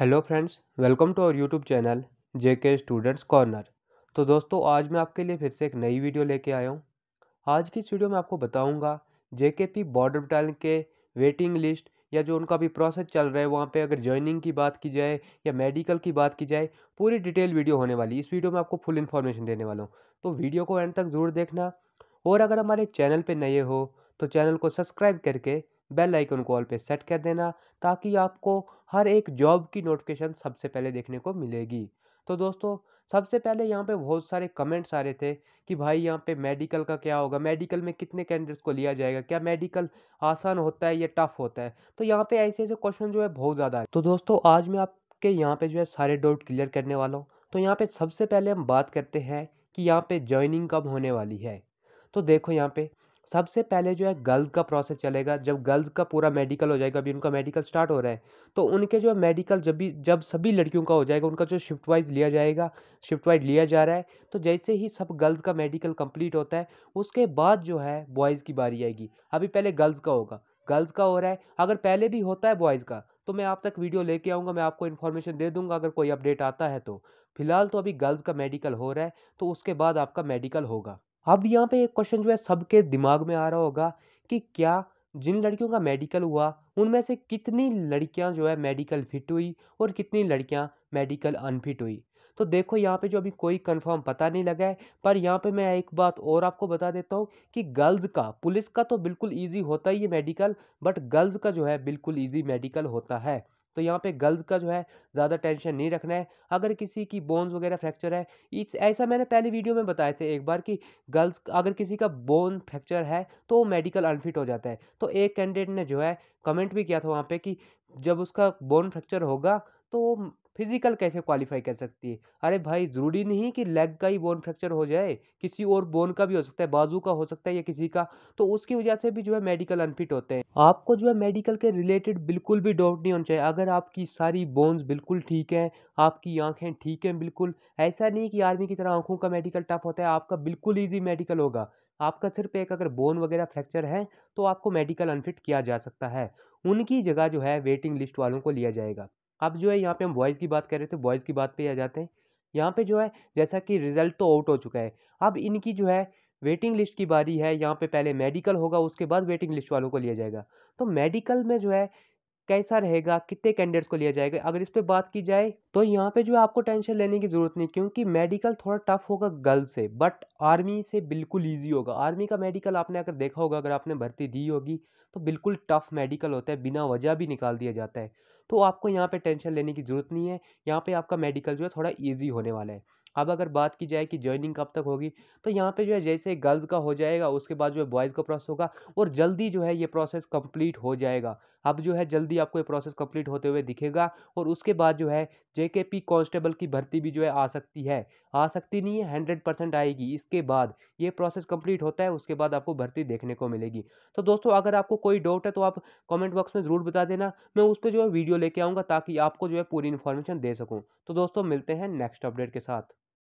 hello friends welcome to our YouTube channel J K students corner तो दोस्तों आज मैं आपके लिए फिर से एक नई वीडियो लेके आया हूँ आज की इस वीडियो में आपको बताऊँगा J K P border battalion के वेटिंग लिस्ट या जो उनका भी प्रोसेस चल रहा है वहाँ पे अगर ज्वाइनिंग की बात की जाए या मेडिकल की बात की जाए पूरी डिटेल वीडियो होने वाली इस वीडियो में आपको फुल इन्फॉर्मेशन देने वाला हूँ तो वीडियो को एंड तक ज़रूर देखना और अगर हमारे चैनल पर नए हो तो चैनल को सब्सक्राइब करके बेल आइकन को ऑल पे सेट कर देना ताकि आपको हर एक जॉब की नोटिफिकेशन सबसे पहले देखने को मिलेगी तो दोस्तों सबसे पहले यहाँ पे बहुत सारे कमेंट्स आ रहे थे कि भाई यहाँ पे मेडिकल का क्या होगा मेडिकल में कितने कैंडिडेट्स को लिया जाएगा क्या मेडिकल आसान होता है या टफ होता है तो यहाँ पे ऐसे ऐसे क्वेश्चन जो है बहुत ज़्यादा है तो दोस्तों आज मैं आपके यहाँ पे जो है सारे डाउट क्लियर करने वाला हूँ तो यहाँ पर सबसे पहले हम बात करते हैं कि यहाँ पर ज्वाइनिंग कब होने वाली है तो देखो यहाँ पे सबसे पहले जो है गर्ल्स का प्रोसेस चलेगा जब गर्ल्स का पूरा मेडिकल हो जाएगा अभी उनका मेडिकल स्टार्ट हो रहा है तो उनके जो है मेडिकल जब भी जब सभी लड़कियों का हो जाएगा उनका जो शिफ्ट वाइज लिया जाएगा शिफ्ट वाइज लिया जा रहा है तो जैसे ही सब गर्ल्स का मेडिकल कंप्लीट होता है उसके बाद जो है बॉयज़ की बारी आएगी अभी पहले गर्ल्स का होगा गर्ल्स का हो रहा है अगर पहले भी होता है बॉयज़ का तो मैं आप तक वीडियो लेके आऊँगा मैं आपको इन्फॉर्मेशन दे दूँगा अगर कोई अपडेट आता है तो फिलहाल तो अभी गर्ल्स का मेडिकल हो रहा है तो उसके बाद आपका मेडिकल होगा अब यहाँ पे एक क्वेश्चन जो है सबके दिमाग में आ रहा होगा कि क्या जिन लड़कियों का मेडिकल हुआ उनमें से कितनी लड़कियाँ जो है मेडिकल फिट हुई और कितनी लड़कियाँ मेडिकल अनफिट हुई तो देखो यहाँ पे जो अभी कोई कंफर्म पता नहीं लगा है पर यहाँ पे मैं एक बात और आपको बता देता हूँ कि गर्ल्स का पुलिस का तो बिल्कुल ईजी होता ही है मेडिकल बट गर्ल्स का जो है बिल्कुल ईजी मेडिकल होता है तो यहाँ पे गर्ल्स का जो है ज़्यादा टेंशन नहीं रखना है अगर किसी की बोन्स वगैरह फ्रैक्चर है इस ऐसा मैंने पहले वीडियो में बताए थे एक बार कि गर्ल्स अगर किसी का बोन फ्रैक्चर है तो वो मेडिकल अनफिट हो जाता है तो एक कैंडिडेट ने जो है कमेंट भी किया था वहाँ पर कि जब उसका बोन फ्रैक्चर होगा तो फिजिकल कैसे क्वालिफाई कर सकती है अरे भाई ज़रूरी नहीं कि लेग का ही बोन फ्रैक्चर हो जाए किसी और बोन का भी हो सकता है बाजू का हो सकता है या किसी का तो उसकी वजह से भी जो है मेडिकल अनफिट होते हैं आपको जो है मेडिकल के रिलेटेड बिल्कुल भी डाउट नहीं होना चाहिए अगर आपकी सारी बोन्स बिल्कुल ठीक हैं आपकी आँखें ठीक हैं बिल्कुल ऐसा नहीं कि आर्मी की तरह आँखों का मेडिकल टफ होता है आपका बिल्कुल ईजी मेडिकल होगा आपका सिर्फ एक अगर बोन वगैरह फ्रैक्चर है तो आपको मेडिकल अनफिट किया जा सकता है उनकी जगह जो है वेटिंग लिस्ट वालों को लिया जाएगा अब जो है यहाँ पे हम बॉयज़ की बात कर रहे थे बॉयज़ की बात पे आ जाते हैं यहाँ पे जो है जैसा कि रिजल्ट तो आउट हो चुका है अब इनकी जो है वेटिंग लिस्ट की बारी है यहाँ पे पहले मेडिकल होगा उसके बाद वेटिंग लिस्ट वालों को लिया जाएगा तो मेडिकल में जो है कैसा रहेगा कितने कैंडिडेट्स को लिया जाएगा अगर इस पर बात की जाए तो यहाँ पे जो है आपको टेंशन लेने की ज़रूरत नहीं क्योंकि मेडिकल थोड़ा टफ होगा गर्ल से बट आर्मी से बिल्कुल ईजी होगा आर्मी का मेडिकल आपने अगर देखा होगा अगर आपने भर्ती दी होगी तो बिल्कुल टफ मेडिकल होता है बिना वजह भी निकाल दिया जाता है तो आपको यहाँ पे टेंशन लेने की ज़रूरत नहीं है यहाँ पे आपका मेडिकल जो है थोड़ा ईजी होने वाला है अब अगर बात की जाए कि ज्वाइनिंग कब तक होगी तो यहाँ पे जो है जैसे गर्ल्स का हो जाएगा उसके बाद जो है बॉयज़ का प्रोसेस होगा और जल्दी जो है ये प्रोसेस कंप्लीट हो जाएगा अब जो है जल्दी आपको ये प्रोसेस कंप्लीट होते हुए दिखेगा और उसके बाद जो है पी कॉन्स्टेबल की भर्ती भी जो है आ सकती है आ सकती नहीं है हंड्रेड परसेंट आएगी इसके बाद ये प्रोसेस कंप्लीट होता है उसके बाद आपको भर्ती देखने को मिलेगी तो दोस्तों अगर आपको कोई डाउट है तो आप कमेंट बॉक्स में ज़रूर बता देना मैं उस पर जो है वीडियो लेके आऊँगा ताकि आपको जो है पूरी इन्फॉर्मेशन दे सकूँ तो दोस्तों मिलते हैं नेक्स्ट अपडेट के साथ